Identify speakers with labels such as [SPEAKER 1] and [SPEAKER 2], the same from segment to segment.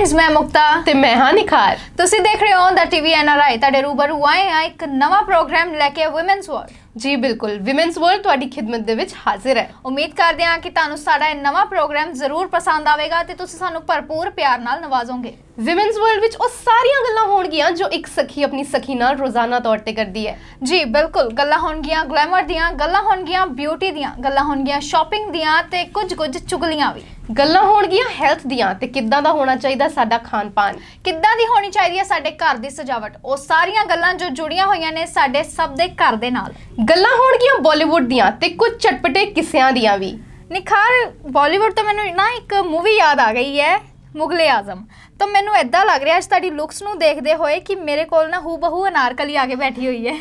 [SPEAKER 1] friends ਮੈਂ ਮੁਕਤਾ ਤੇ ਮੈਂ ਹਾਂ ਨਿਖਾਰ ਤੁਸੀਂ ਦੇਖ ਰਹੇ ਹੋ ਦਾ ਟੀਵੀ ਆਈ ਤੁਹਾਡੇ ਰੂਬਰੂ ਆਏ ਆ ਇੱਕ ਨਵਾਂ ਪ੍ਰੋਗਰਾਮ ਲੈ ਕੇ ਔਮਨਸ ਵਰਲਡ ਜੀ ਬਿਲਕੁਲ ਔਮਨਸ ਵਰਲਡ ਤੁਹਾਡੀ ਖidmat ਦੇ ਵਿੱਚ ਹਾਜ਼ਰ ਹੈ ਉਮੀਦ ਕਰਦੇ ਹਾਂ ਕਿ ਤੁਹਾਨੂੰ ਸਾਡਾ ਇਹ ਨਵਾਂ ਪ੍ਰੋਗਰਾਮ ਜ਼ਰੂਰ ਪਸੰਦ ਆਵੇਗਾ ਤੇ ਤੁਸੀਂ ਸਾਨੂੰ ਭਰਪੂਰ ਪਿਆਰ ਨਾਲ ਨਵਾਜ਼ੋਗੇ ਔਮਨਸ ਵਰਲਡ ਵਿੱਚ ਉਹ ਸਾਰੀਆਂ ਗੱਲਾਂ ਹੋਣਗੀਆਂ ਜੋ ਇੱਕ ਸਖੀ ਆਪਣੀ ਸਖੀ ਨਾਲ ਰੋਜ਼ਾਨਾ ਤੌਰ ਤੇ ਕਰਦੀ ਹੈ ਜੀ ਬਿਲਕੁਲ ਗੱਲਾਂ ਹੋਣਗੀਆਂ ਗਲੈਮਰ ਦੀਆਂ ਗੱਲਾਂ ਹੋਣਗੀਆਂ ਬਿਊਟੀ ਦੀਆਂ ਗੱਲਾਂ ਹੋਣਗੀਆਂ ਸ਼ਾਪਿੰਗ ਦੀਆਂ ਤੇ ਕੁਝ-ਕੁਝ ਚੁਗਲੀਆਂ ਵੀ ਗੱਲਾਂ ਹੋਣਗੀਆਂ ਹੈਲਥ ਦੀਆਂ ਤੇ ਕਿੱਦਾਂ ਦਾ ਹੋਣਾ ਚਾਹੀਦਾ ਸਾਡਾ ਖਾਣ ਪਾਣ ਕਿੱਦਾਂ ਦੀ ਹੋਣੀ ਚਾਹੀਦੀ ਹੈ ਸਾਡੇ ਘਰ ਦੀ ਸਜਾਵਟ ਉਹ ਸਾਰੀਆਂ ਗੱਲਾਂ ਜੋ ਜੁੜੀਆਂ ਹੋਈਆਂ ਨੇ ਸਾਡੇ ਸਭ ਦੇ ਘਰ ਦੇ ਨਾਲ ਗੱਲਾਂ ਹੋਣਗੀਆਂ ਬਾਲੀਵੁੱਡ ਦੀਆਂ ਤੇ ਕੁਝ ਚਟਪਟੇ ਕਿਸਿਆਂ ਦੀਆਂ ਵੀ ਨਿਖਾਰ ਬਾਲੀਵੁੱਡ ਤੋਂ ਮੈਨੂੰ ਨਾ ਇੱਕ ਮੂਵੀ ਯਾਦ ਆ ਗਈ ਹੈ ਮੁਗਲੇ ਆਜ਼ਮ ਤਾਂ ਮੈਨੂੰ ਐਦਾਂ ਲੱਗ ਰਿਹਾ ਅੱਜ ਤੁਹਾਡੀ ਲੁੱਕਸ ਨੂੰ ਦੇਖਦੇ ਹੋਏ ਕਿ ਮੇਰੇ ਕੋਲ ਨਾ ਹੂ ਬਹੂ ਅਨਾਰਕਲੀ ਆ ਕੇ ਬੈਠੀ ਹੋਈ ਹੈ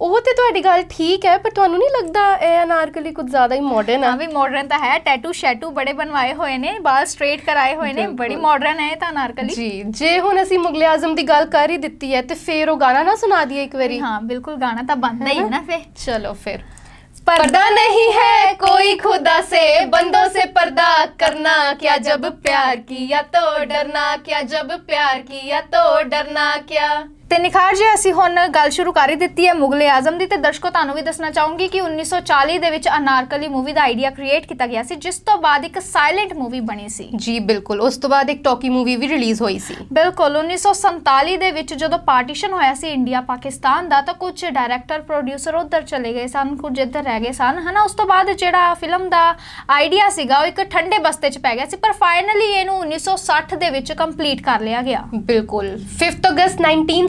[SPEAKER 1] ਉਹ ਤੇ ਤੁਹਾਡੀ ਗੱਲ ਠੀਕ ਹੈ ਪਰ ਤੁਹਾਨੂੰ ਨਹੀਂ ਲੱਗਦਾ ਇਹ ਅਨਾਰਕਲੀ ਕੁਝ ਜ਼ਿਆਦਾ ਹੀ ਮਾਡਰਨ ਆ ਹਾਂ ਵੀ ਮਾਡਰਨ ਤਾਂ ਹੈ ਟੈਟੂ ਸ਼ੈਟੂ ਬੜੇ ਬਣਵਾਏ ਹੋਏ ਨੇ ਬਾਲ ਸਟ੍ਰੇਟ ਕਰਾਏ ਹੋਏ ਨੇ ਬੜੀ ਮਾਡਰਨ ਹੈ ਤਾਂ ਅਨਾਰਕਲੀ ਜੀ ਜੇ ਹੁਣ ਅਸੀਂ ਮੁਗਲੇ ਆਜ਼ਮ ਦੀ ਗੱਲ ਕਰ ਹੀ ਦਿੱਤੀ ਹੈ ਤੇ ਫੇਰ ਉਹ ਗਾਣਾ ਨਾ ਸੁਣਾ ਦਈਏ ਇੱਕ ਵਾਰੀ ਹਾਂ ਬਿਲਕੁਲ ਗਾਣਾ ਤਾਂ ਬੰਦਾ ਹੀ ਹੈ ਨਾ ਫੇ ਚਲੋ ਫੇਰ ਪਰਦਾ ਨਹੀਂ ਹੈ ਕੋਈ ਖੁਦਾ ਸੇ ਬੰਦੋਂ ਸੇ ਪਰਦਾ ਕਰਨਾ ਕਿਆ ਜਬ ਪਿਆਰ ਕੀਆ ਤੋ ਡਰਨਾ ਕਿਆ ਜਬ ਪਿਆਰ ਕੀਆ ਤੋ ਡਰਨਾ ਕਿਆ ਤੇ ਨਿਖਾਰ ਜੀ ਅਸੀਂ ਹੁਣ ਗੱਲ ਸ਼ੁਰੂ ਕਰ ਹੀ ਦਿੱਤੀ ਹੈ ਮੁਗਲੇ ਆਜ਼ਮ ਦੀ ਤੇ ਦਰਸ਼ਕੋ ਤੁਹਾਨੂੰ ਵੀ ਦੱਸਣਾ ਚਾਹੂੰਗੀ ਕਿ 1940 ਦੇ ਵਿੱਚ ਅਨਾਰਕਲੀ ਮੂਵੀ ਦਾ ਆਈਡੀਆ ਕ੍ਰੀਏਟ ਕੀਤਾ ਗਿਆ ਸੀ ਜਿਸ ਤੋਂ ਬਾਅਦ ਇੱਕ ਸਾਇਲੈਂਟ ਮੂਵੀ ਬਣੀ ਸੀ ਜੀ ਬਿਲਕੁਲ ਉਸ ਤੋਂ ਬਾਅਦ ਇੱਕ ਟਾਕੀ ਮੂਵੀ ਵੀ ਰਿਲੀਜ਼ ਹੋਈ ਸੀ ਬਿਲਕੁਲ 1947 ਦੇ ਵਿੱਚ ਜਦੋਂ ਪਾਰਟੀਸ਼ਨ ਹੋਇਆ ਸੀ ਇੰਡੀਆ ਪਾਕਿਸਤਾਨ ਦਾ ਤਾਂ ਕੁਝ ਡਾਇਰੈਕਟਰ ਪ੍ਰੋਡਿਊਸਰ ਉਧਰ ਚਲੇ ਗਏ ਸਨ ਕੁਝ ਇੱਧਰ ਰਹਿ ਗਏ ਸਨ ਹਨਾ ਉਸ ਤੋਂ ਬਾਅਦ ਜਿਹੜਾ ਫਿਲਮ ਦਾ ਆਈਡੀਆ ਸੀਗਾ ਉਹ ਇੱਕ ਠੰਡੇ ਬਸਤੇ 'ਚ ਪੈ ਗਿਆ ਸੀ ਪਰ ਫਾਈਨਲੀ ਇਹਨੂੰ 1960 ਦੇ ਵਿੱਚ ਕੰਪਲੀਟ ਕਰ ਲਿਆ ਗਿਆ ਬਿਲਕੁਲ 5th ਅਗਸਤ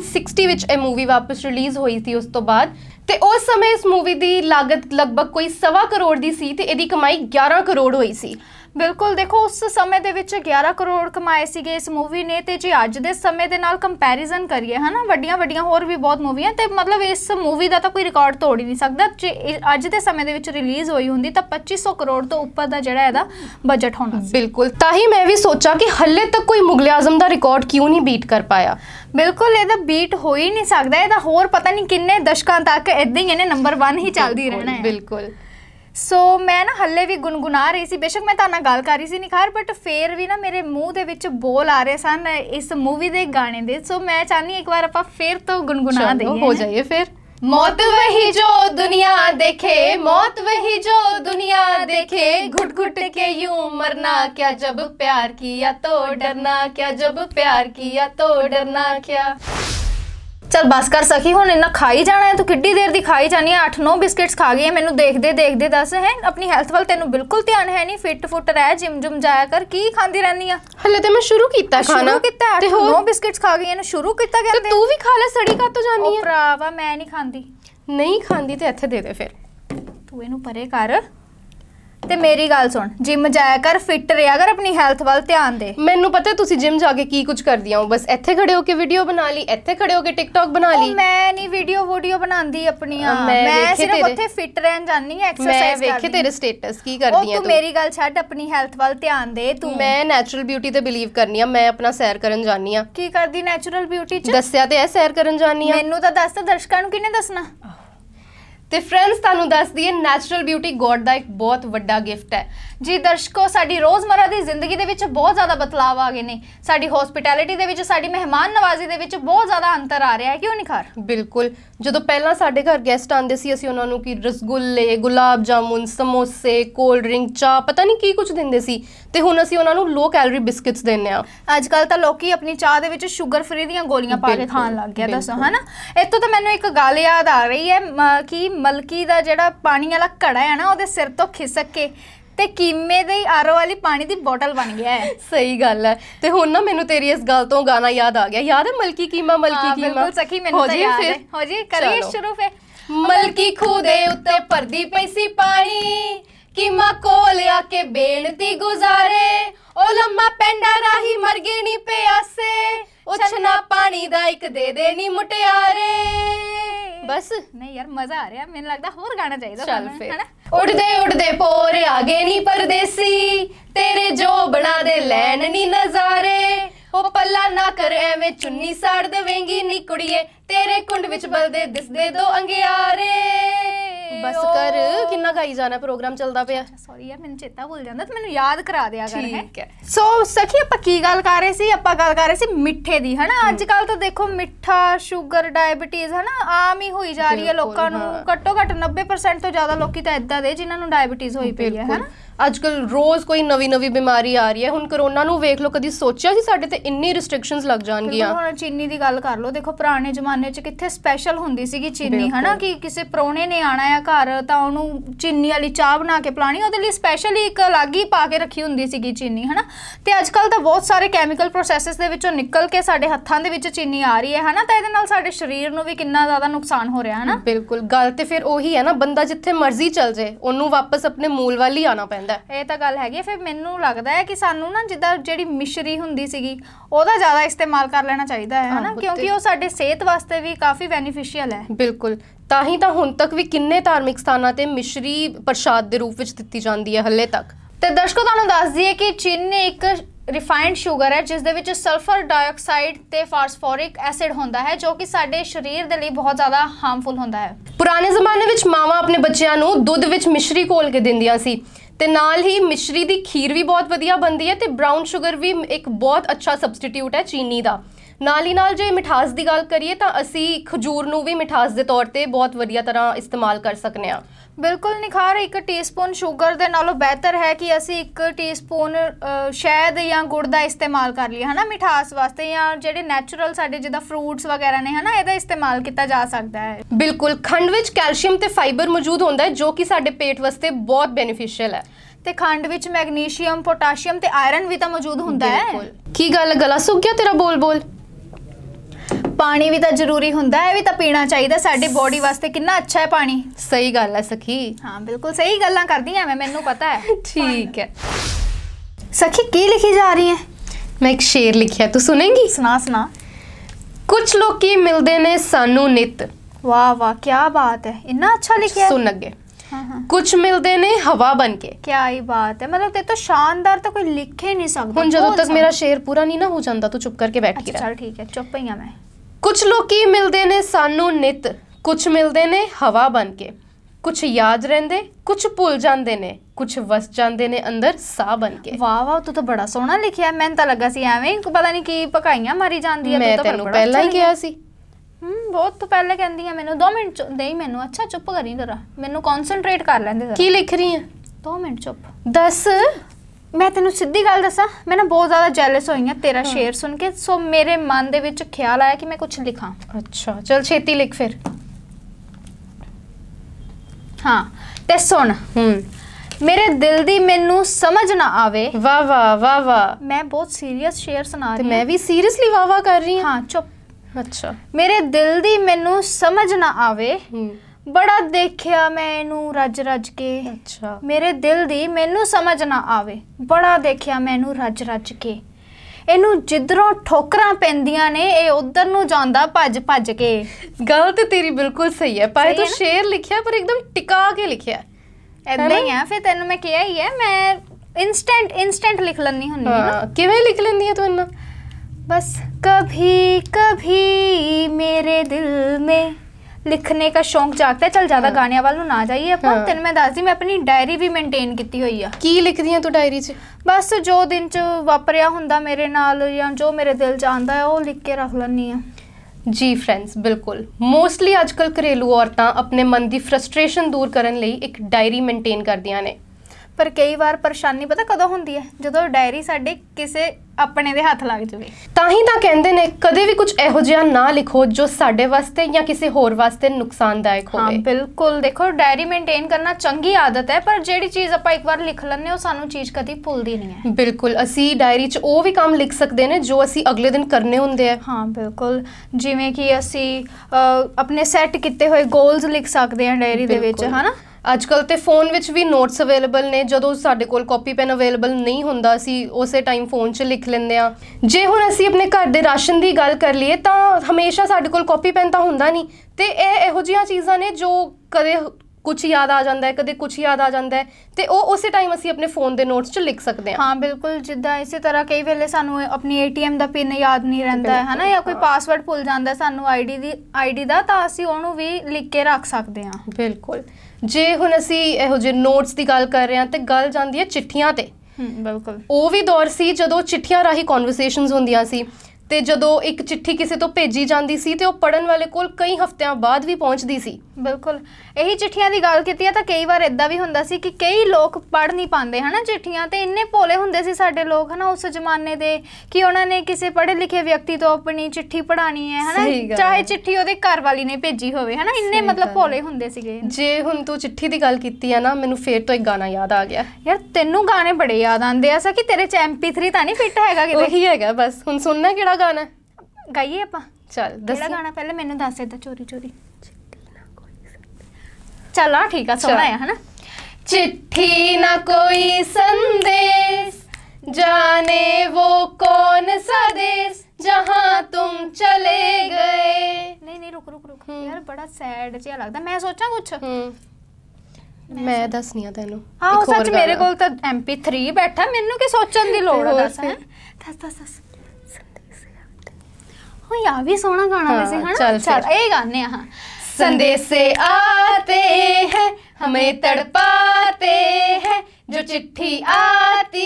[SPEAKER 1] 1960 ਵਿੱਚ ਇਹ ਮੂਵੀ ਵਾਪਸ ਰਿਲੀਜ਼ ਹੋਈ ਸੀ ਉਸ ਤੋਂ ਬਾਅਦ ਤੇ ਉਸ ਸਮੇਂ ਇਸ ਮੂਵੀ ਦੀ ਲਾਗਤ ਲਗਭਗ ਕੋਈ 1.5 ਕਰੋੜ ਦੀ ਸੀ ਤੇ ਇਹਦੀ ਕਮਾਈ 11 ਕਰੋੜ ਹੋਈ ਸੀ ਬਿਲਕੁਲ ਦੇਖੋ ਉਸ ਸਮੇਂ ਦੇ ਵਿੱਚ 11 ਕਰੋੜ ਕਮਾਏ ਸੀਗੇ ਇਸ ਮੂਵੀ ਨੇ ਤੇ ਜੇ ਅੱਜ ਦੇ ਸਮੇਂ ਦੇ ਨਾਲ ਕੰਪੈਰੀਜ਼ਨ ਕਰੀਏ ਹਨਾ ਵੱਡੀਆਂ ਵੱਡੀਆਂ ਹੋਰ ਵੀ ਬਹੁਤ ਮੂਵੀਆਂ ਤੇ ਮਤਲਬ ਇਸ ਮੂਵੀ ਦਾ ਤਾਂ ਕੋਈ ਰਿਕਾਰਡ ਤੋੜ ਹੀ ਨਹੀਂ ਸਕਦਾ ਜੇ ਅੱਜ ਦੇ ਸਮੇਂ ਦੇ ਵਿੱਚ ਰਿਲੀਜ਼ ਹੋਈ ਹੁੰਦੀ ਤਾਂ 2500 ਕਰੋੜ ਤੋਂ ਉੱਪਰ ਦਾ ਜਿਹੜਾ ਇਹਦਾ ਬਜਟ ਹੋਣਾ ਸੀ ਬਿਲਕੁਲ ਤਾਂ ਹੀ ਮੈਂ ਵੀ ਸੋਚਾ ਕਿ ਹੱਲੇ ਤੱਕ ਕੋਈ ਮੁਗਲ ਆਜ਼ਮ ਦਾ ਰਿਕਾਰਡ ਕਿਉਂ ਨਹੀਂ ਬੀਟ ਕਰ ਪਾਇਆ ਬਿਲਕੁਲ ਇਹਦਾ ਬੀਟ ਹੋ ਹੀ ਨਹੀਂ ਸਕਦਾ ਇਹਦਾ ਹੋਰ ਪਤਾ ਨਹੀਂ ਕਿੰਨੇ ਦਸ਼ਕਾਂ ਤੱਕ ਇਦਾਂ ਹੀ ਇਹਨੇ ਨੰਬਰ 1 ਹੀ ਚੱਲਦੀ ਰਹਿਣਾ ਹੈ ਬਿਲਕੁਲ ਸੋ ਮੈਂ ਨਾ ਹੱਲੇ ਵੀ ਗੁੰਗੁਨਾ ਰਹੀ ਸੀ ਬੇਸ਼ੱਕ ਮੈਂ ਤਾਂ ਨਾਲ ਗੱਲ ਕਰ ਰਹੀ ਸੀ ਨਿਖਾਰ ਬਟ ਫੇਰ ਵੀ ਨਾ ਮੇਰੇ ਮੂੰਹ ਦੇ ਵਿੱਚ ਬੋਲ ਆ ਰਹੇ ਸਨ ਇਸ ਮੂਵੀ ਦੇ ਗਾਣੇ ਦੇ ਸੋ ਮੈਂ ਚਾਹਨੀ ਇੱਕ ਵਾਰ ਆਪਾਂ ਫੇਰ ਤੋਂ ਗੁੰਗੁਨਾ ਦਈਏ ਹੋ ਜਾਈਏ ਫੇਰ मौत वही जो दुनिया देखे मौत वही जो दुनिया देखे घुट घुट के यूं मरना क्या जब प्यार किया तो डरना क्या जब प्यार किया तो डरना क्या ਚਲ ਬਸ ਕਰ ਸਖੀ ਹੁਣ ਇਹਨਾਂ ਖਾਈ ਜਾਣਾ ਹੈ ਤੂੰ ਕਿੱਡੀ ਦੇਰ ਦੀ ਖਾਈ ਜਾਣੀ ਹੈ 8-9 ਬਿਸਕਟਸ ਖਾ ਗਈ ਮੈਨੂੰ ਦੇਖਦੇ ਦੇਖਦੇ ਦੱਸ ਹੈ ਆਪਣੀ ਹੈਲਥ ਵੱਲ ਤੈਨੂੰ ਬਿਲਕੁਲ ਧਿਆਨ ਹੈ ਨਹੀਂ ਫਿੱਟ ਫੁੱਟ ਰਹਿ ਜਿਮ ਜੁਮ ਜਾਇਆ ਕਰ ਕੀ ਖਾਂਦੀ ਰਹਿੰਦੀ ਆ ਹਲੇ ਤੇ ਮੈਂ ਸ਼ੁਰੂ ਕੀਤਾ ਖਾਣਾ ਸ਼ੁਰੂ ਕੀਤਾ 8-9 ਬਿਸਕਟਸ ਖਾ ਗਈ ਇਹਨੂੰ ਸ਼ੁਰੂ ਕੀਤਾ ਗਿਆ ਤੇ ਤੂੰ ਵੀ ਖਾ ਲੈ ਸੜੀ ਕਾ ਤੋਂ ਜਾਣੀ ਹੈ ਭਰਾਵਾ ਮੈਂ ਨਹੀਂ ਖਾਂਦੀ ਨਹੀਂ ਖਾਂਦੀ ਤੇ ਇੱਥੇ ਦੇ ਦੇ ਫਿਰ ਤੂੰ ਇਹਨੂੰ ਪਰੇ ਕਰ ਤੇ ਮੇਰੀ ਗੱਲ ਸੁਣ ਜਿਮ ਜਾਇਆ ਕਰ ਫਿੱਟ ਰਿਹਾ ਕਰ ਆਪਣੀ ਹੈਲਥ ਵੱਲ ਧਿਆਨ ਦੇ ਮੈਨੂੰ ਪਤਾ ਤੁਸੀਂ ਜਿਮ ਜਾ ਕੇ ਕੀ ਕੁਝ ਕਰਦੀ ਆਂ ਬਸ ਇੱਥੇ ਖੜੇ ਹੋ ਕੇ ਵੀਡੀਓ ਬਣਾ ਲਈ ਇੱਥੇ ਖੜੇ ਹੋ ਕੇ ਟਿਕਟੌਕ ਬਣਾ ਲਈ ਮੈਂ ਨਹੀਂ ਵੀਡੀਓ ਵੀਡੀਓ ਬਣਾਉਂਦੀ ਆਪਣੀਆਂ ਮੈਂ ਸਿਰਫ ਉੱਥੇ ਫਿੱਟ ਰਹਿਣ ਜਾਨੀ ਐ ਐਕਸਰਸਾਈਜ਼ ਕਰਦੀ ਮੈਂ ਵੇਖੇ ਤੇਰੇ ਸਟੇਟਸ ਕੀ ਕਰਦੀ ਆਂ ਤੂੰ ਮੇਰੀ ਗੱਲ ਛੱਡ ਆਪਣੀ ਹੈਲਥ ਵੱਲ ਧਿਆਨ ਦੇ ਤੂੰ ਮੈਂ ਨੈਚੁਰਲ ਬਿਊਟੀ ਤੇ ਬਿਲੀਵ ਕਰਨੀ ਆ ਮੈਂ ਆਪਣਾ ਸੈਰ ਕਰਨ ਜਾਨੀ ਆ ਕੀ ਕਰਦੀ ਨੈਚੁਰਲ ਬਿਊਟੀ ਚ ਦੱਸਿਆ ਤੇ ਐ ਸੈਰ ਕਰਨ ਜਾਨੀ ਆ ਮੈਨੂੰ ਤਾਂ ਦੱਸ ਤਾਂ ਦਰਸ਼ਕਾਂ ਨੂੰ ਕਿਹਨੇ ਦੱਸਣਾ ਤੇ ਫਰੈਂਡਸ ਤੁਹਾਨੂੰ ਦੱਸ ਦਈਏ ਨੈਚੁਰਲ ਬਿਊਟੀ ਗੋਡ ਦਾ ਇੱਕ ਬਹੁਤ ਵੱਡਾ ਗਿਫਟ ਹੈ ਜੀ ਦਰਸ਼ਕੋ ਸਾਡੀ ਰੋਜ਼ਮਰਾ ਦੀ ਜ਼ਿੰਦਗੀ ਦੇ ਵਿੱਚ ਬਹੁਤ ਜ਼ਿਆਦਾ ਬਦਲਾਅ ਆ ਗਏ ਨੇ ਸਾਡੀ ਹਸਪਿਟੈਲਿਟੀ ਦੇ ਵਿੱਚ ਸਾਡੀ ਮਹਿਮਾਨ ਨਵਾਜ਼ੀ ਦੇ ਵਿੱਚ ਬਹੁਤ ਜ਼ਿਆਦਾ ਅੰਤਰ ਆ ਰਿਹਾ ਹੈ ਕਿਉਂ ਖਾਰ ਬਿਲਕੁਲ ਜਦੋਂ ਪਹਿਲਾਂ ਸਾਡੇ ਘਰ ਗੈਸਟ ਆਉਂਦੇ ਸੀ ਅਸੀਂ ਉਹਨਾਂ ਨੂੰ ਕੀ ਰਸਗੁੱਲੇ ਗੁਲਾਬ ਜਾਮੁਨ ਸਮੋਸੇ ਕੋਲਡ ਡਰਿੰਕ ਚਾਹ ਪਤਾ ਨਹੀਂ ਕੀ ਕੁਝ ਦਿੰਦੇ ਸੀ ਤੇ ਹੁਣ ਅਸੀਂ ਉਹਨਾਂ ਨੂੰ ਲੋ ਕੈਲਰੀ ਬਿਸਕਟਸ ਦਿੰਨੇ ਆ ਅੱਜ ਕੱਲ ਤਾਂ ਲੋਕੀ ਆਪਣੀ ਚਾਹ ਦੇ ਵਿੱਚ ਸ਼ੂਗਰ ਫ੍ਰੀ ਦੀਆਂ ਗੋਲੀਆਂ ਪਾ ਕੇ ਖਾਣ ਲੱਗ ਗਿਆ ਦੱਸੋ ਹਨਾ ਇਤੋਂ ਤਾਂ ਮੈਨੂੰ ਇੱਕ ਗੱਲ ਯਾਦ ਆ ਰਹੀ ਹੈ ਕਿ ਮਲਕੀ ਦਾ ਜਿਹੜਾ ਪਾਣੀ ਵਾਲਾ ਘੜਾ ਹੈ ਨਾ ਉਹਦੇ ਸਿਰ ਤੋਂ ਖਿਸਕ ਕੇ ਤੇ ਕੀਮੇ ਦੇ ਆਰੋ ਵਾਲੀ ਪਾਣੀ ਦੀ ਬੋਟਲ ਬਣ ਗਿਆ ਹੈ ਸਹੀ ਗੱਲ ਹੈ ਤੇ ਹੁਣ ਨਾ ਮੈਨੂੰ ਤੇਰੀ ਇਸ ਗੱਲ ਤੋਂ ਗਾਣਾ ਯਾਦ ਆ ਗਿਆ ਯਾਦ ਹੈ ਮਲਕੀ ਕੀਮਾ ਮਲਕੀ ਕੀਮਾ ਬਿਲਕੁਲ ਸਖੀ ਮੈਨੂੰ ਤਾਂ ਯਾਦ ਹੈ ਹੋ ਜੀ ਕਰੀਏ ਸ਼ੁਰੂ ਫੇ ਮਲਕੀ ਖੂ ਦੇ ਉੱਤੇ ਪਰਦੀ ਪਈ ਸੀ ਪਾਣੀ ਕੀਮਾ ਕੋਲ ਆ ਕੇ ਬੇਨਤੀ ਗੁਜ਼ਾਰੇ ਉਹ ਲੰਮਾ ਪੈਂਡਾ ਰਾਹੀ ਮਰ ਗਈ ਨਹੀਂ ਪਿਆਸੇ ਉਛਨਾ ਪਾਣੀ ਦਾ ਇੱਕ ਦੇ ਦੇ ਨੀ ਮੁਟਿਆਰੇ ਬਸ ਨਹੀਂ ਯਾਰ ਮਜ਼ਾ ਆ ਰਿਹਾ ਮੈਨੂੰ ਲੱਗਦਾ ਹੋਰ ਗਾਣਾ ਚਾਹੀਦਾ ਚੱਲ ਫੇਰ ਉੱਡਦੇ ਉੱਡਦੇ ਪੋਰ ਆਗੇ ਨਹੀਂ ਪਰਦੇਸੀ ਤੇਰੇ ਜੋ ਬਣਾ ਦੇ ਲੈਣ ਨਹੀਂ ਨਜ਼ਾਰੇ ਉਹ ਪੱਲਾ ਨਾ ਕਰ ਐਵੇਂ ਚੁੰਨੀ ਸਾੜ ਦੇਵੇਂਗੀ ਨੀ ਕੁੜੀਏ ਤੇਰੇ ਕੁੰਡ ਵਿੱਚ ਬਲਦੇ ਦਿਸਦੇ ਦੋ ਅੰਗਿਆਰੇ ਬਸ ਕਰ ਕਿੰਨਾ ਗਾਈ ਜਾਣਾ ਪ੍ਰੋਗਰਾਮ ਚੱਲਦਾ ਪਿਆ ਸੌਰੀ ਯਾਰ ਮੈਨੂੰ ਚੇਤਾ ਭੁੱਲ ਜਾਂਦਾ ਤੇ ਮੈਨੂੰ ਯਾਦ ਕਰਾ ਦਿਆ ਕਰ ਹੈ ਸੋ ਸਖੀ ਆਪਾਂ ਕੀ ਗੱਲ ਕਰ ਰਹੇ ਸੀ ਆਪਾਂ ਗੱਲ ਕਰ ਰਹੇ ਸੀ ਮਿੱਠੇ ਦੀ ਹਨਾ ਅੱਜ ਕੱਲ ਤਾਂ ਦੇਖੋ ਮਿੱਠਾ ਸ਼ੂਗਰ ਡਾਇਬੀਟੀਜ਼ ਹਨਾ ਆਮ ਹੀ ਹੋਈ ਜਾ ਰਹੀ ਹੈ ਲੋਕਾਂ ਨੂੰ ਘੱਟੋ ਘੱਟ 90% ਤੋਂ ਜ਼ਿਆਦਾ ਲੋਕੀ ਤਾਂ ਇਦਾਂ ਦੇ ਜਿਨ੍ਹਾਂ ਨੂੰ ਡਾਇਬੀਟੀਜ਼ ਹੋਈ ਪਈ ਹੈ ਹਨਾ ਅੱਜ ਕੱਲ ਰੋਜ਼ ਕੋਈ ਨਵੀਂ ਨਵੀਂ ਬਿਮਾਰੀ ਆ ਰਹੀ ਹੈ ਹੁਣ ਕਰੋਨਾ ਨੂੰ ਵੇਖ ਲਓ ਕਦੀ ਸੋਚਿਆ ਸੀ ਸਾਡੇ ਤੇ ਇੰਨੀ ਰੈਸਟ੍ਰਿਕਸ਼ਨਸ ਲੱਗ ਜਾਣਗੀਆਂ ਹੁਣ ਚੀਨੀ ਦੀ ਗੱਲ ਕਰ ਲਓ ਦੇਖੋ ਪੁਰਾਣੇ ਜ਼ਮਾਨੇ 'ਚ ਕਿੱਥੇ ਸਪੈਸ਼ਲ ਹੁੰਦੀ ਸੀਗੀ ਚੀਨੀ ਹਨਾ ਕਿ ਕਿਸੇ ਪ੍ਰੋਣੇ ਨੇ ਆਣਾ ਆ ਘਰ ਤਾਂ ਉਹਨੂੰ ਚੀਨੀ ਵਾਲੀ ਚਾਹ ਬਣਾ ਕੇ ਪਲਾਣੀ ਉਹਦੇ ਲਈ ਸਪੈਸ਼ਲੀ ਇੱਕ ਅਲੱਗ ਹੀ ਪਾ ਕੇ ਰੱਖੀ ਹੁੰਦੀ ਸੀਗੀ ਚੀਨੀ ਹਨਾ ਤੇ ਅੱਜ ਕੱਲ ਤਾਂ ਬਹੁਤ ਸਾਰੇ ਕੈਮੀਕਲ ਪ੍ਰੋਸੈਸਸ ਦੇ ਵਿੱਚੋਂ ਨਿਕਲ ਕੇ ਸਾਡੇ ਹੱਥਾਂ ਦੇ ਵਿੱਚ ਚੀਨੀ ਆ ਰਹੀ ਹੈ ਹਨਾ ਤਾਂ ਇਹਦੇ ਨਾਲ ਸਾਡੇ ਸਰੀਰ ਨੂੰ ਵੀ ਕਿੰਨਾ ਜ਼ਿਆਦਾ ਨੁਕਸਾਨ ਹੋ ਰਿਹਾ ਹਨਾ ਬਿਲਕੁਲ ਗੱਲ ਤੇ ਫਿਰ ਉਹੀ ਹੈ ਨਾ ਬੰਦਾ ਜਿੱਥੇ ਮਰਜ਼ੀ ਚੱਲ ਜਾਏ ਉਹਨੂੰ ਵਾਪਸ ਆਪਣੇ ਮੂਲ ਵੱਲ ਹੀ ਆਣਾ ਪੈਂਦਾ ਜਾਂਦਾ ਇਹ ਤਾਂ ਗੱਲ ਹੈਗੀ ਫਿਰ ਮੈਨੂੰ ਲੱਗਦਾ ਹੈ ਕਿ ਸਾਨੂੰ ਨਾ ਜਿੱਦਾਂ ਜਿਹੜੀ ਮਿਸ਼ਰੀ ਹੁੰਦੀ ਸੀਗੀ ਉਹਦਾ ਜ਼ਿਆਦਾ ਇਸਤੇਮਾਲ ਕਰ ਲੈਣਾ ਚਾਹੀਦਾ ਹੈ ਹਨਾ ਕਿਉਂਕਿ ਉਹ ਸਾਡੇ ਸਿਹਤ ਵਾਸਤੇ ਵੀ ਕਾਫੀ ਬੈਨੀਫੀਸ਼ੀਅਲ ਹੈ ਬਿਲਕੁਲ ਤਾਂ ਹੀ ਤਾਂ ਹੁਣ ਤੱਕ ਵੀ ਕਿੰਨੇ ਧਾਰਮਿਕ ਸਥਾਨਾਂ ਤੇ ਮਿਸ਼ਰੀ ਪ੍ਰਸ਼ਾਦ ਦੇ ਰੂਪ ਵਿੱਚ ਦਿੱਤੀ ਜਾਂਦੀ ਹੈ ਹੱਲੇ ਤੱਕ ਤੇ ਦਰਸ਼ਕੋ ਤੁਹਾਨੂੰ ਦੱਸ ਦਈਏ ਕਿ ਚੀਨ ਨੇ ਇੱਕ ਰਿਫਾਈਨਡ 슈ਗਰ ਹੈ ਜਿਸ ਦੇ ਵਿੱਚ ਸਲਫਰ ਡਾਈਆਕਸਾਈਡ ਤੇ ਫਾਸਫੋਰਿਕ ਐਸਿਡ ਹੁੰਦਾ ਹੈ ਜੋ ਕਿ ਸਾਡੇ ਸਰੀਰ ਦੇ ਲਈ ਬਹੁਤ ਜ਼ਿਆਦਾ ਹਾਰਮਫੁਲ ਹੁੰਦਾ ਹੈ ਪੁਰਾਣੇ ਜ਼ਮਾਨੇ ਵਿੱਚ ਮਾਵਾਂ ਆਪਣੇ ਬੱਚਿਆਂ ਨੂੰ ਦੁੱਧ ਵਿੱਚ ਮਿਸ਼ਰੀ ਘੋਲ ਕੇ ਦਿੰਦੀਆਂ ਸੀ ਤੇ ਨਾਲ ਹੀ ਮਿਸ਼ਰੀ ਦੀ ਖੀਰ ਵੀ ਬਹੁਤ ਵਧੀਆ ਬਣਦੀ ਹੈ ਤੇ ਬ੍ਰਾਊਨ ਸ਼ੂਗਰ ਵੀ ਇੱਕ ਬਹੁਤ ਅੱਛਾ ਸਬਸਟੀਟਿਊਟ ਹੈ ਚੀਨੀ ਦਾ ਨਾਲ ਹੀ ਨਾਲ ਜੇ ਮਿਠਾਸ ਦੀ ਗੱਲ ਕਰੀਏ ਤਾਂ ਅਸੀਂ ਖਜੂਰ ਨੂੰ ਵੀ ਮਿਠਾਸ ਦੇ ਤੌਰ ਤੇ ਬਹੁਤ ਵਧੀਆ ਤਰ੍ਹਾਂ ਇਸਤੇਮਾਲ ਕਰ ਸਕਨੇ ਆ ਬਿਲਕੁਲ ਨਿਖਾਰ ਇੱਕ ਟੀਸਪੂਨ ਸ਼ੂਗਰ ਦੇ ਨਾਲੋਂ ਬਿਹਤਰ ਹੈ ਕਿ ਅਸੀਂ ਇੱਕ ਟੀਸਪੂਨ ਸ਼ਹਿਦ ਜਾਂ ਗੁੜ ਦਾ ਇਸਤੇਮਾਲ ਕਰ ਲਈਏ ਹਨਾ ਮਿਠਾਸ ਵਾਸਤੇ ਜਾਂ ਜਿਹੜੇ ਨੇਚਰਲ ਸਾਡੇ ਜਿਹਦਾ ਫਰੂਟਸ ਵਗੈਰਾ ਨੇ ਹਨਾ ਇਹਦਾ ਇਸਤੇਮਾਲ ਕੀਤਾ ਜਾ ਸਕਦਾ ਹੈ ਬਿਲਕੁਲ ਖੰਡ ਵਿੱਚ ਕੈਲਸ਼ੀਅਮ ਤੇ ਫਾਈਬਰ ਮੌਜੂਦ ਹੁੰਦਾ ਹੈ ਜੋ ਕਿ ਸਾਡੇ ਪੇਟ ਵਾਸਤੇ ਬਹੁਤ ਬੈਨੀਫੀਸ਼ੀਅਲ ਹੈ ਤੇ ਖੰਡ ਵਿੱਚ ਮੈਗਨੀਸ਼ੀਅਮ ਪੋਟਾਸ਼ੀਅਮ ਤੇ ਆਇਰਨ ਵੀ ਤਾਂ ਮੌਜੂਦ ਹੁੰਦਾ ਹੈ ਕੀ ਗੱਲ ਗਲਾ ਸੁੱਕ ਗਿਆ ਤੇਰਾ ਬੋਲ ਬੋਲ ਪਾਣੀ ਵੀ ਤਾਂ ਜ਼ਰੂਰੀ ਹੁੰਦਾ ਹੈ ਇਹ ਵੀ ਤਾਂ ਪੀਣਾ ਚਾਹੀਦਾ ਸਾਡੀ ਬੋਡੀ ਵਾਸਤੇ ਕਿੰਨਾ ਅੱਛਾ ਹੈ ਪਾਣੀ ਸਹੀ ਗੱਲ ਹੈ ਸਖੀ ਹਾਂ ਬਿਲਕੁਲ ਸਹੀ ਗੱਲਾਂ ਕਰਦੀ ਐ ਮੈਂ ਮੈਨੂੰ ਪਤਾ ਹੈ ਠੀਕ ਹੈ ਸਖੀ ਕੀ ਲਿਖੀ ਜਾ ਰਹੀ ਹੈ ਮੈਂ ਇੱਕ ਸ਼ੇਰ ਲਿਖਿਆ ਤੂੰ ਸੁਣੇਂਗੀ ਸੁਣਾ ਸੁਣਾ ਕੁਝ ਲੋਕੀ ਮਿਲਦੇ ਨੇ ਸਾਨੂੰ ਨਿਤ ਵਾਹ ਵਾਹ ਕੀ ਬਾਤ ਹੈ ਇੰਨਾ ਅੱਛਾ ਲਿਖਿਆ ਸੁਣ ਅੱਗੇ ਹਾਂ ਹਾਂ ਕੁਝ ਮਿਲਦੇ ਨੇ ਹਵਾ ਬਣ ਕੇ ਕੀ ਹੀ ਬਾਤ ਹੈ ਮਤਲਬ ਤੇ ਤਾਂ ਸ਼ਾਨਦਾਰ ਤਾਂ ਕੋਈ ਲਿਖ ਹੀ ਨਹੀਂ ਸਕਦਾ ਹੁਣ ਜਦੋਂ ਤੱਕ ਮੇਰਾ ਸ਼ੇਰ ਪੂਰਾ ਨਹੀਂ ਨਾ ਹੋ ਜਾਂਦਾ ਤੂੰ ਚੁੱਪ ਕਰਕੇ ਬੈਠੀ ਰਹਿ ਚਲ ਠੀਕ ਹੈ ਚੁੱਪ ਹੀ ਆ ਮੈਂ ਕੁਝ ਲੋਕੀ ਮਿਲਦੇ ਨੇ ਸਾਨੂੰ ਨਿਤ ਕੁਝ ਮਿਲਦੇ ਨੇ ਹਵਾ ਬਣ ਕੇ ਕੁਝ ਯਾਦ ਰਹਿੰਦੇ ਕੁਝ ਭੁੱਲ ਜਾਂਦੇ ਨੇ ਕੁਝ ਵਸ ਜਾਂਦੇ ਨੇ ਅੰਦਰ ਸਾਹ ਬਣ ਕੇ ਵਾਹ ਵਾਹ ਤੂੰ ਤਾਂ ਬੜਾ ਸੋਹਣਾ ਲਿਖਿਆ ਮੈਨੂੰ ਤਾਂ ਲੱਗਾ ਸੀ ਐਵੇਂ ਪਤਾ ਨਹੀਂ ਕੀ ਪਕਾਈਆਂ ਮਾਰੀ ਜਾਂਦੀ ਹੈ ਮੈਂ ਤੈਨੂੰ ਪਹਿਲਾਂ ਹੀ ਕਿਹਾ ਸੀ ਹੂੰ ਬਹੁਤ ਤੋਂ ਪਹਿਲੇ ਕਹਿੰਦੀ ਆ ਮੈਨੂੰ 2 ਮਿੰਟ ਦੇਈ ਮੈਨੂੰ ਅੱਛਾ ਚੁੱਪ ਕਰੀ ਜਰਾ ਮੈਨੂੰ ਕਨਸੈਂਟਰੇਟ ਕਰ ਲੈਂਦੇ ਜਰਾ ਕੀ ਲਿਖ ਰਹੀ ਆ 2 ਮਿੰਟ ਚੁੱਪ 10 ਮੈਂ ਤੈਨੂੰ ਸਿੱਧੀ ਗੱਲ ਦੱਸਾਂ ਮੈਂ ਨਾ ਬਹੁਤ ਜ਼ਿਆਦਾ ਜੈਲਸ ਹੋਈ ਆ ਤੇਰਾ ਸ਼ੇਅਰ ਸੁਣ ਕੇ ਸੋ ਮੇਰੇ ਮਨ ਦੇ ਵਿੱਚ ਖਿਆਲ ਆਇਆ ਕਿ ਮੈਂ ਕੁਝ ਲਿਖਾਂ ਅੱਛਾ ਚਲ ਛੇਤੀ ਲਿਖ ਫਿਰ ਹਾਂ ਤੇ ਸੁਣ ਹੂੰ ਮੇਰੇ ਦਿਲ ਦੀ ਮੈਨੂੰ ਸਮਝ ਨਾ ਆਵੇ ਵਾ ਵਾ ਵਾ ਵਾ ਮੈਂ ਬਹੁਤ ਸੀਰੀਅਸ ਸ਼ੇਅਰ ਸੁਣਾ ਰਹੀ ਹਾਂ ਤੇ ਮੈਂ ਵੀ ਸੀਰੀਅਸਲੀ ਵਾ ਵਾ ਕਰ ਰਹੀ ਹਾਂ ਹਾਂ ਚੁੱਪ ਅੱਛਾ ਮੇਰੇ ਦਿਲ ਦੀ ਮੈਨੂੰ ਸਮਝ ਨਾ ਆਵੇ ਹੂੰ ਬੜਾ ਦੇਖਿਆ ਮੈਂ ਇਹਨੂੰ ਰੱਜ ਰੱਜ ਕੇ ਅੱਛਾ ਮੇਰੇ ਦਿਲ ਦੀ ਮੈਨੂੰ ਸਮਝ ਨਾ ਆਵੇ ਬੜਾ ਦੇਖਿਆ ਮੈਂ ਇਹਨੂੰ ਰੱਜ ਰੱਜ ਕੇ ਇਹਨੂੰ ਜਿੱਧਰੋਂ ਠੋਕਰਾਂ ਪੈਂਦੀਆਂ ਨੇ ਇਹ ਉਧਰ ਨੂੰ ਜਾਂਦਾ ਭੱਜ ਭੱਜ ਕੇ ਗਲਤ ਤੇਰੀ ਬਿਲਕੁਲ ਸਹੀ ਹੈ ਪਰ ਤੂੰ ਸ਼ੇਰ ਲਿਖਿਆ ਪਰ ਇੱਕਦਮ ਟਿਕਾ ਕੇ ਲਿਖਿਆ ਐਦਾਂ ਹੀ ਆ ਫਿਰ ਤੈਨੂੰ ਮੈਂ ਕਿਹਾ ਹੀ ਹੈ ਮੈਂ ਇਨਸਟੈਂਟ ਇਨਸਟੈਂਟ ਲਿਖ ਲੈਣੀ ਹੁੰਦੀ ਹੈ ਨਾ ਕਿਵੇਂ ਲਿਖ ਲੈਂਦੀ ਹੈ ਤੂੰ ਇਹਨਾਂ ਬਸ ਕਭੀ ਕਭੀ ਮੇਰੇ ਦਿਲ ਮੇ ਲਿਖਣੇ ਦਾ ਸ਼ੌਂਕ ਜਾਗਦਾ ਚਲ ਜ਼ਿਆਦਾ ਗਾਣਿਆਂ ਵੱਲ ਨੂੰ ਨਾ ਜਾਈਏ ਆਪਾਂ ਤੈਨੂੰ ਮੈਂ ਦੱਸਦੀ ਮੈਂ ਆਪਣੀ ਡਾਇਰੀ ਵੀ ਮੇਨਟੇਨ ਕੀਤੀ ਹੋਈ ਆ ਕੀ ਲਿਖਦੀ ਆ ਤੂੰ ਡਾਇਰੀ 'ਚ ਬਸ ਜੋ ਦਿਨ 'ਚ ਵਾਪਰਿਆ ਹੁੰਦਾ ਮੇਰੇ ਨਾਲ ਜਾਂ ਜੋ ਮੇਰੇ ਦਿਲ 'ਚ ਆਂਦਾ ਉਹ ਲਿਖ ਕੇ ਰੱਖ ਲੈਣੀ ਆ ਜੀ ਫਰੈਂਡਸ ਬਿਲਕੁਲ ਮੋਸਟਲੀ ਅੱਜਕੱਲ ਘਰੇਲੂ ਔਰਤਾਂ ਆਪਣੇ ਮਨ ਦੀ ਫਰਸਟ੍ਰੇਸ਼ਨ ਦੂਰ ਕਰਨ ਲਈ ਇੱਕ ਡਾਇਰੀ ਮੇਨਟੇਨ ਕਰਦੀਆਂ ਨੇ ਪਰ ਕਈ ਵਾਰ ਪਰੇਸ਼ਾਨੀ ਪਤਾ ਕਦੋਂ ਹੁੰਦੀ ਹੈ ਜਦੋਂ ਡਾਇਰੀ ਸਾਡੇ ਕਿਸੇ ਆਪਣੇ ਦੇ ਹੱਥ ਲੱਗ ਜਵੇ ਤਾਂ ਹੀ ਤਾਂ ਕਹਿੰਦੇ ਨੇ ਕਦੇ ਵੀ ਕੁਝ ਇਹੋ ਜਿਹਾ ਨਾ ਲਿਖੋ ਜੋ ਸਾਡੇ ਵਾਸਤੇ ਜਾਂ ਕਿਸੇ ਹੋਰ ਵਾਸਤੇ ਨੁਕਸਾਨਦਾਇਕ ਹੋਵੇ ਹਾਂ ਬਿਲਕੁਲ ਦੇਖੋ ਡਾਇਰੀ ਮੇਨਟੇਨ ਕਰਨਾ ਚੰਗੀ ਆਦਤ ਹੈ ਪਰ ਜਿਹੜੀ ਚੀਜ਼ ਆਪਾਂ ਇੱਕ ਵਾਰ ਲਿਖ ਲੈਂਦੇ ਉਹ ਸਾਨੂੰ ਚੀਜ਼ ਕਦੀ ਭੁੱਲਦੀ ਨਹੀਂ ਹੈ ਬਿਲਕੁਲ ਅਸੀਂ ਡਾਇਰੀ 'ਚ ਉਹ ਵੀ ਕੰਮ ਲਿਖ ਸਕਦੇ ਨੇ ਜੋ ਅਸੀਂ ਅਗਲੇ ਦਿਨ ਕਰਨੇ ਹੁੰਦੇ ਆ ਹਾਂ ਬਿਲਕੁਲ ਜਿਵੇਂ ਕਿ ਅਸੀਂ ਆਪਣੇ ਸੈੱਟ ਕੀਤੇ ਹੋਏ ਗੋਲਸ ਲਿਖ ਸਕਦੇ ਹਾਂ ਡਾਇਰੀ ਦੇ ਵਿੱਚ ਹਨਾ ਅੱਜ ਕੱਲ ਤੇ ਫੋਨ ਵਿੱਚ ਵੀ ਨੋਟਸ ਅਵੇਲੇਬਲ ਨੇ ਜਦੋਂ ਸਾਡੇ ਕੋਲ ਕਾਪੀ ਪੈਨ ਅਵੇਲੇਬਲ ਨਹੀਂ ਹੁੰਦਾ ਸੀ ਉਸੇ ਟਾਈਮ ਫੋਨ 'ਚ ਲਿਖ ਲੈਂਦੇ ਆ ਜੇ ਹੁਣ ਅਸੀਂ ਆਪਣੇ ਘਰ ਦੇ ਰਾਸ਼ਨ ਦੀ ਗੱਲ ਕਰ ਲਈਏ ਤਾਂ ਹਮੇਸ਼ਾ ਸਾਡੇ ਕੋਲ ਕਾਪੀ ਪੈਨ ਤਾਂ ਹੁੰਦਾ ਨਹੀਂ ਤੇ ਇਹ ਇਹੋ ਜਿਹੀਆਂ ਚੀਜ਼ਾਂ ਨੇ ਜੋ ਕਦੇ ਕੁਝ ਯਾਦ ਆ ਜਾਂਦਾ ਹੈ ਕਦੇ ਕੁਝ ਯਾਦ ਆ ਜਾਂਦਾ ਹੈ ਤੇ ਉਹ ਉਸੇ ਟਾਈਮ ਅਸੀਂ ਆਪਣੇ ਫੋਨ ਦੇ ਨੋਟਸ 'ਚ ਲਿਖ ਸਕਦੇ ਹਾਂ ਹਾਂ ਬਿਲਕੁਲ ਜਿੱਦਾਂ ਇਸੇ ਤਰ੍ਹਾਂ ਕਈ ਵੇਲੇ ਸਾਨੂੰ ਆਪਣੀ ਏਟੀਐਮ ਦਾ ਪਿਨ ਯਾਦ ਨਹੀਂ ਰਹਿੰਦਾ ਹੈ ਹਨਾ ਜਾਂ ਕੋਈ ਪਾਸਵਰਡ ਭੁੱਲ ਜਾਂਦਾ ਸਾਨੂੰ ਆਈਡੀ ਦੀ ਆਈਡੀ ਦਾ ਤਾਂ ਅਸੀਂ ਉਹਨੂੰ ਵੀ ਲਿਖ ਕੇ ਰੱਖ ਸਕਦੇ ਹਾਂ ਬਿਲਕੁਲ ਜੇ ਹੁਣ ਅਸੀਂ ਇਹੋ ਜਿਹੇ ਨੋਟਸ ਦੀ ਗੱਲ ਕਰ ਰਹੇ ਹਾਂ ਤੇ ਗੱਲ ਜਾਂਦੀ ਹੈ ਚਿੱਠੀਆਂ ਤੇ ਬਿਲਕੁਲ ਉਹ ਵੀ ਦੌਰ ਸੀ ਜਦੋਂ ਚਿੱਠੀਆਂ ਰਾਹੀਂ ਕਨਵਰਸੇਸ਼ਨਸ ਹੁੰਦੀਆਂ ਸੀ ਤੇ ਜਦੋਂ ਇੱਕ ਚਿੱਠੀ ਕਿਸੇ ਤੋਂ ਭੇਜੀ ਜਾਂਦੀ ਸੀ ਤੇ ਉਹ ਪੜਨ ਵਾਲੇ ਕੋਲ ਕਈ ਹਫ਼ਤਿਆਂ ਬਾਅਦ ਵੀ ਪਹੁੰਚਦੀ ਸੀ ਬਿਲਕੁਲ ਇਹੀ ਚਿੱਠੀਆਂ ਦੀ ਗੱਲ ਕੀਤੀ ਆ ਤਾਂ ਕਈ ਵਾਰ ਇਦਾਂ ਵੀ ਹੁੰਦਾ ਸੀ ਕਿ ਕਈ ਲੋਕ ਪੜ ਨਹੀਂ ਪਾਉਂਦੇ ਹਨਾ ਚਿੱਠੀਆਂ ਤੇ ਇੰਨੇ ਭੋਲੇ ਹੁੰਦੇ ਸੀ ਸਾਡੇ ਲੋਕ ਹਨਾ ਉਸ ਜ਼ਮਾਨੇ ਦੇ ਕਿ ਉਹਨਾਂ ਨੇ ਕਿਸੇ ਪੜ੍ਹੇ ਲਿਖੇ ਵਿਅਕਤੀ ਤੋਂ ਆਪਣੀ ਚਿੱਠੀ ਪੜਾਣੀ ਹੈ ਹਨਾ ਚਾਹੇ ਚਿੱਠੀ ਉਹਦੇ ਘਰ ਵਾਲੀ ਨੇ ਭੇਜੀ ਹੋਵੇ ਹਨਾ ਇੰਨੇ ਮਤਲਬ ਭੋਲੇ ਹੁੰਦੇ ਸੀਗੇ ਜੇ ਹੁਣ ਤੂੰ ਚਿੱਠੀ ਦੀ ਗੱਲ ਕੀਤੀ ਹੈ ਨਾ ਮੈਨੂੰ ਫੇਰ ਤੋਂ ਇੱਕ ਗਾਣਾ ਯਾਦ ਆ ਗਿਆ ਯਾਰ ਤੈਨੂੰ ਗਾਣੇ ਬੜੇ ਯਾਦ ਆਉਂਦੇ ਆ ਸਾ ਕਿ ਤੇਰੇ ਚ MP3 ਤਾਂ ਨਹੀਂ ਫਿੱਟ ਹੈਗਾ ਕਿਤੇ ਉਹੀ ਹੈਗਾ ਬਸ ਹੁਣ ਸੁਣਨਾ ਕਿਹੜਾ गाना गाइए अपा चल दस गाना पहले मैंने दस दिता चोरी चोरी चल हाँ ठीक है सोना है ना चिट्ठी ना कोई संदेश जाने वो कौन सा देश जहाँ तुम चले गए नहीं नहीं रुक रुक रुक यार बड़ा सैड जिहा लगता मैं सोचा कुछ ਮੈਂ ਦੱਸਨੀ ਆ ਤੈਨੂੰ ਹਾਂ ਸੱਚ ਮੇਰੇ ਕੋਲ ਤਾਂ MP3 ਬੈਠਾ ਮੈਨੂੰ ਕੀ ਸੋਚਣ ਦੀ ਲੋੜ ਆ ਦੱਸ ਦੱਸ ਦੱਸ ਉਹ ਵੀ ਸੋਹਣਾ ਗਾਣਾ ਵੈਸੇ ਹਨਾ ਇਹ ਗਾਣੇ ਆ हमें जो चिट्ठी आती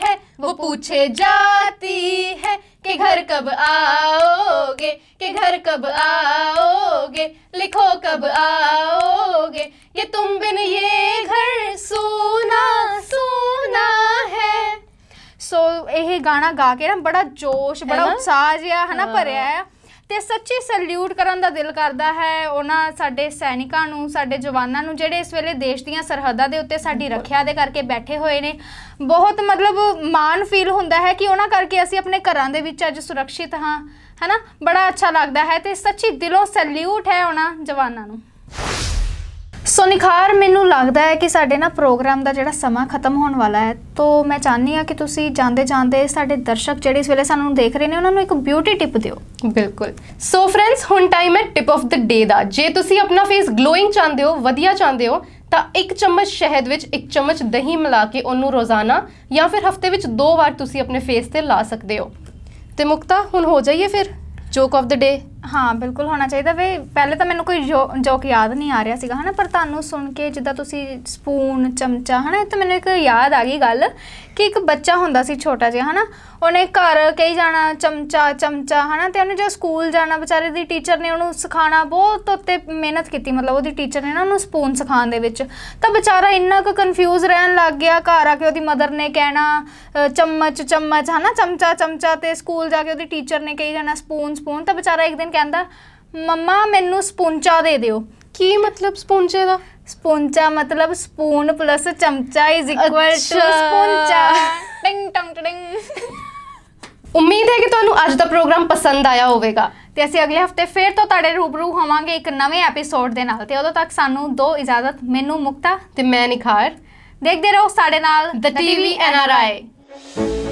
[SPEAKER 1] है वो पूछे जाती है कि घर कब आओगे कि घर कब आओगे लिखो कब आओगे ये तुम बिन ये घर सू ਇਹ ਗਾਣਾ ਗਾ ਕੇ ਨਾ ਬੜਾ ਜੋਸ਼ ਬੜਾ ਉਤਸ਼ਾਹ ਜਿਹਾ ਹਨਾ ਭਰਿਆ ਹੈ ਤੇ ਸੱਚੀ ਸਲੂਟ ਕਰਨ ਦਾ ਦਿਲ ਕਰਦਾ ਹੈ ਉਹਨਾਂ ਸਾਡੇ ਸੈਨਿਕਾਂ ਨੂੰ ਸਾਡੇ ਜਵਾਨਾਂ ਨੂੰ ਜਿਹੜੇ ਇਸ ਵੇਲੇ ਦੇਸ਼ ਦੀਆਂ ਸਰਹੱਦਾਂ ਦੇ ਉੱਤੇ ਸਾਡੀ ਰੱਖਿਆ ਦੇ ਕਰਕੇ ਬੈਠੇ ਹੋਏ ਨੇ ਬਹੁਤ ਮਤਲਬ ਮਾਣ ਫੀਲ ਹੁੰਦਾ ਹੈ ਕਿ ਉਹਨਾਂ ਕਰਕੇ ਅਸੀਂ ਆਪਣੇ ਘਰਾਂ ਦੇ ਵਿੱਚ ਅੱਜ ਸੁਰੱਖਿਅਤ ਹਾਂ ਹੈਨਾ ਬੜਾ ਅੱਛਾ ਲੱਗਦਾ ਹੈ ਤੇ ਸੱਚੀ ਦਿਲੋਂ ਸਲੂਟ ਹੈ ਉਹਨਾਂ ਜਵਾਨਾਂ ਨੂੰ ਸੋ ਨਿਖਾਰ ਮੈਨੂੰ ਲੱਗਦਾ ਹੈ ਕਿ ਸਾਡੇ ਨਾ ਪ੍ਰੋਗਰਾਮ ਦਾ ਜਿਹੜਾ ਸਮਾਂ ਖਤਮ ਹੋਣ ਵਾਲਾ ਹੈ ਤੋਂ ਮੈਂ ਚਾਹਨੀ ਆ ਕਿ ਤੁਸੀਂ ਜਾਂਦੇ ਜਾਂਦੇ ਸਾਡੇ ਦਰਸ਼ਕ ਜਿਹੜੇ ਇਸ ਵੇਲੇ ਸਾਨੂੰ ਦੇਖ ਰਹੇ ਨੇ ਉਹਨਾਂ ਨੂੰ ਇੱਕ ਬਿਊਟੀ ਟਿਪ ਦਿਓ ਬਿਲਕੁਲ ਸੋ ਫਰੈਂਡਸ ਹੁਣ ਟਾਈਮ ਹੈ ਟਿਪ ਆਫ ਦਿ ਡੇ ਦਾ ਜੇ ਤੁਸੀਂ ਆਪਣਾ ਫੇਸ ਗਲੋਇੰਗ ਚਾਹੁੰਦੇ ਹੋ ਵਧੀਆ ਚਾਹੁੰਦੇ ਹੋ ਤਾਂ ਇੱਕ ਚਮਚ ਸ਼ਹਿਦ ਵਿੱਚ ਇੱਕ ਚਮਚ ਦਹੀਂ ਮਿਲਾ ਕੇ ਉਹਨੂੰ ਰੋਜ਼ਾਨਾ ਜਾਂ ਫਿਰ ਹਫਤੇ ਵਿੱਚ ਦੋ ਵਾਰ ਤੁਸੀਂ ਆਪਣੇ ਫੇਸ ਤੇ ਲਾ ਸਕਦੇ ਹੋ ਤੇ ਮੁਕਤਾ ਹੁਣ ਹੋ ਜਾਈਏ ਫਿਰ ਜੋਕ ਆਫ ਦਿ ਡੇ ਹਾਂ ਬਿਲਕੁਲ ਹੋਣਾ ਚਾਹੀਦਾ ਵੇ ਪਹਿਲੇ ਤਾਂ ਮੈਨੂੰ ਕੋਈ ਜੋਕ ਯਾਦ ਨਹੀਂ ਆ ਰਿਹਾ ਸੀਗਾ ਹਨਾ ਪਰ ਤੁਹਾਨੂੰ ਸੁਣ ਕੇ ਜਿੱਦਾਂ ਤੁਸੀਂ ਸਪੂਨ ਚਮਚਾ ਹਨਾ ਇਹ ਤਾਂ ਮੈਨੂੰ ਇੱਕ ਯਾਦ ਆ ਗਈ ਗੱਲ ਕਿ ਇੱਕ ਬੱਚਾ ਹੁੰਦਾ ਸੀ ਛੋਟਾ ਜਿਹਾ ਹਨਾ ਉਹਨੇ ਘਰ ਕਈ ਜਾਣਾ ਚਮਚਾ ਚਮਚਾ ਹਨਾ ਤੇ ਉਹਨੇ ਜੇ ਸਕੂਲ ਜਾਣਾ ਵਿਚਾਰੇ ਦੀ ਟੀਚਰ ਨੇ ਉਹਨੂੰ ਸਿਖਾਣਾ ਬਹੁਤ ਉੱਤੇ ਮਿਹਨਤ ਕੀਤੀ ਮਤਲਬ ਉਹਦੀ ਟੀਚਰ ਨੇ ਨਾ ਉਹਨੂੰ ਸਪੂਨ ਸਿਖਾਉਣ ਦੇ ਵਿੱਚ ਤਾਂ ਵਿਚਾਰਾ ਇੰਨਾ ਕੁ ਕਨਫਿਊਜ਼ ਰਹਿਣ ਲੱਗ ਗਿਆ ਘਰ ਆ ਕੇ ਉਹਦੀ ਮਦਰ ਨੇ ਕਹਿਣਾ ਚਮਚ ਚਮਚ ਹਨਾ ਚਮਚਾ ਚਮਚਾ ਤੇ ਸਕੂਲ ਜਾ ਕੇ ਉਹਦੀ ਟੀਚਰ ਨੇ ਕਹੀ ਜਾਣਾ ਸਪੂਨ ਸਪੂਨ ਤਾਂ ਵਿਚਾਰਾ ਇੱਕ ਦਿਨ ਕਹਿੰਦਾ ਮੰਮਾ ਮੈਨੂੰ ਸਪੂਨਚਾ ਦੇ ਦਿਓ ਕੀ ਮਤਲਬ ਸਪੂਨਚੇ ਦਾ ਸਪੂਨਚਾ ਮਤਲਬ ਸਪੂਨ ਪਲੱਸ ਚਮਚਾ ਇਜ਼ ਇਕੁਅਲ ਟੂ ਸਪੂਨਚਾ ਟਿੰਗ ਟੰਗ ਟਿੰਗ ਉਮੀਦ ਹੈ ਕਿ ਤੁਹਾਨੂੰ ਅੱਜ ਦਾ ਪ੍ਰੋਗਰਾਮ ਪਸੰਦ ਆਇਆ ਹੋਵੇਗਾ ਤੇ ਅਸੀਂ ਅਗਲੇ ਹਫਤੇ ਫੇਰ ਤੋਂ ਤੁਹਾਡੇ ਰੂਬਰੂ ਹੋਵਾਂਗੇ ਇੱਕ ਨਵੇਂ ਐਪੀਸੋਡ ਦੇ ਨਾਲ ਤੇ ਉਦੋਂ ਤੱਕ ਸਾਨੂੰ ਦੋ ਇਜਾਜ਼ਤ ਮੈਨੂੰ ਮੁਕਤਾ ਤੇ ਮੈਂ ਨਿਖਾਰ ਦੇਖਦੇ ਰਹੋ ਸਾਡੇ ਨਾਲ ਦ ਟੀਵੀ ਐਨ ਆਰ ਆਈ